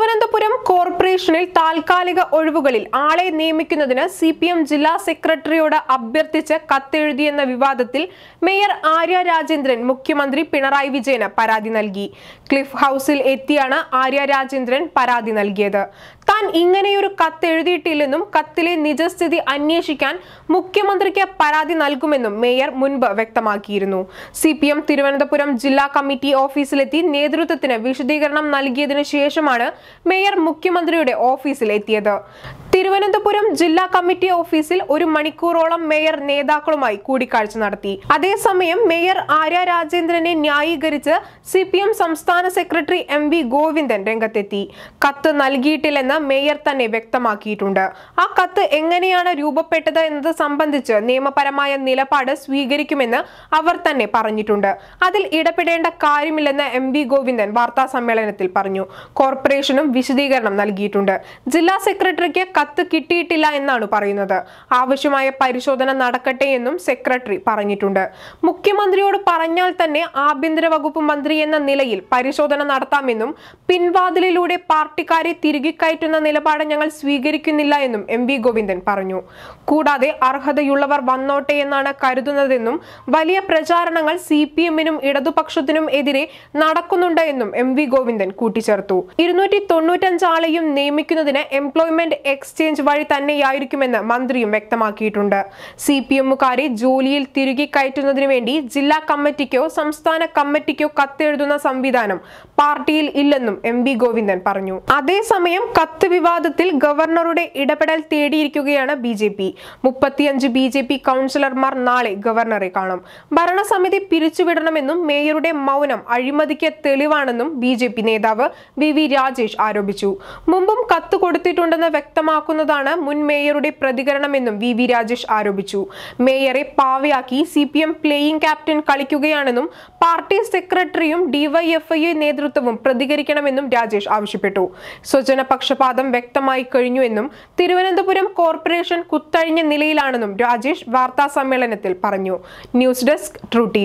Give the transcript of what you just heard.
തിരുവനന്തപുരം കോർപ്പറേഷനിൽ താൽക്കാലിക ഒഴിവുകളിൽ ആളെ നിയമിക്കുന്നതിന് സി പി എം ജില്ലാ സെക്രട്ടറിയോട് അഭ്യർത്ഥിച്ച് കത്തെഴുതിയെന്ന വിവാദത്തിൽ മേയർ ആര്യ രാജേന്ദ്രൻ മുഖ്യമന്ത്രി പിണറായി വിജയന് പരാതി നൽകി ക്ലിഫ് ഹൗസിൽ എത്തിയാണ് ആര്യ രാജേന്ദ്രൻ പരാതി നൽകിയത് താൻ ഇങ്ങനെയൊരു കത്തെഴുതിയിട്ടില്ലെന്നും കത്തിലെ നിജസ്ഥിതി അന്വേഷിക്കാൻ മുഖ്യമന്ത്രിക്ക് പരാതി നൽകുമെന്നും മേയർ മുൻപ് വ്യക്തമാക്കിയിരുന്നു സി തിരുവനന്തപുരം ജില്ലാ കമ്മിറ്റി ഓഫീസിലെത്തി നേതൃത്വത്തിന് വിശദീകരണം നൽകിയതിനു ശേഷമാണ് മേയർ മുഖ്യമന്ത്രിയുടെ ഓഫീസിലെത്തിയത് തിരുവനന്തപുരം ജില്ലാ കമ്മിറ്റി ഓഫീസിൽ ഒരു മണിക്കൂറോളം മേയർ നേതാക്കളുമായി കൂടിക്കാഴ്ച നടത്തി അതേസമയം മേയർ ആര്യ രാജേന്ദ്രനെ ന്യായീകരിച്ച് സി സംസ്ഥാന സെക്രട്ടറി എം വി ഗോവിന്ദൻ രംഗത്തെത്തി കത്ത് നൽകിയിട്ടില്ലെന്ന് മേയർ തന്നെ വ്യക്തമാക്കിയിട്ടുണ്ട് ആ കത്ത് എങ്ങനെയാണ് രൂപപ്പെട്ടത് എന്നത് സംബന്ധിച്ച് നിയമപരമായ നിലപാട് സ്വീകരിക്കുമെന്ന് അവർ തന്നെ പറഞ്ഞിട്ടുണ്ട് അതിൽ ഇടപെടേണ്ട കാര്യമില്ലെന്ന് എം വി ഗോവിന്ദൻ വാർത്താ സമ്മേളനത്തിൽ പറഞ്ഞു കോർപ്പറേഷനും വിശദീകരണം നൽകിയിട്ടുണ്ട് ജില്ലാ സെക്രട്ടറിക്ക് കത്ത് കിട്ടിയിട്ടില്ല എന്നാണ് പറയുന്നത് ആവശ്യമായ പരിശോധന നടക്കട്ടെ എന്നും സെക്രട്ടറി പറഞ്ഞിട്ടുണ്ട് മുഖ്യമന്ത്രിയോട് പറഞ്ഞാൽ തന്നെ ആഭ്യന്തര വകുപ്പ് മന്ത്രി എന്ന നിലയിൽ പരിശോധന നടത്താമെന്നും പിൻവാതിലിലൂടെ പാർട്ടിക്കാരെ തിരികെ കയറ്റുന്ന നിലപാട് ഞങ്ങൾ സ്വീകരിക്കുന്നില്ല എന്നും എം വി ഗോവിന്ദൻ പറഞ്ഞു കൂടാതെ അർഹതയുള്ളവർ വന്നോട്ടെ എന്നാണ് കരുതുന്നതെന്നും വലിയ പ്രചാരണങ്ങൾ സി പി എമ്മിനും ഇടതുപക്ഷത്തിനും എതിരെ നടക്കുന്നുണ്ട് എന്നും എം വി ഗോവിന്ദൻ കൂട്ടിച്ചേർത്തു ഇരുന്നൂറ്റി തൊണ്ണൂറ്റഞ്ചാളെയും ആളെയും നിയമിക്കുന്നതിന് എംപ്ലോയ്മെന്റ് എക്സ് എക്സ്ചേഞ്ച് വഴി തന്നെയായിരിക്കുമെന്ന് മന്ത്രിയും വ്യക്തമാക്കിയിട്ടുണ്ട് സി പി എമ്മുകാരെ ജോലിയിൽ തിരികെ കയറ്റുന്നതിനു വേണ്ടി ജില്ലാ കമ്മിറ്റിക്കോ സംസ്ഥാന കമ്മിറ്റിക്കോ കത്തെഴുതുന്ന സംവിധാനം പാർട്ടിയിൽ ഇല്ലെന്നും എം ബി ഗോവിന്ദൻ പറഞ്ഞു അതേസമയം കത്ത് വിവാദത്തിൽ ഗവർണറുടെ ഇടപെടൽ തേടിയിരിക്കുകയാണ് ബി ജെ പി മുപ്പത്തിയഞ്ച് ബി ജെ പി കൗൺസിലർമാർ നാളെ ഗവർണറെ കാണും ഭരണസമിതി പിരിച്ചുവിടണമെന്നും മേയറുടെ മൗനം അഴിമതിക്ക് തെളിവാണെന്നും ബി ജെ പി നേതാവ് വി വി രാജേഷ് ആരോപിച്ചു മുമ്പും കത്ത് കൊടുത്തിട്ടുണ്ടെന്ന് വ്യക്തമാ ലക്ഷ്യമാക്കുന്നതാണ് മുൻ മേയറുടെ പ്രതികരണമെന്നും വി വി രാജേഷ് ആരോപിച്ചു മേയറെ പാവയാക്കി C P M playing captain കളിക്കുകയാണെന്നും പാർട്ടി സെക്രട്ടറിയും ഡിവൈഎഫ്ഐ നേതൃത്വവും പ്രതികരിക്കണമെന്നും രാജേഷ് ആവശ്യപ്പെട്ടു സ്വജനപക്ഷപാതം വ്യക്തമായി കഴിഞ്ഞുവെന്നും തിരുവനന്തപുരം കോർപ്പറേഷൻ കുത്തഴിഞ്ഞ നിലയിലാണെന്നും രാജേഷ് വാർത്താ സമ്മേളനത്തിൽ പറഞ്ഞു ന്യൂസ് ഡെസ്ക് ട്രൂ ടി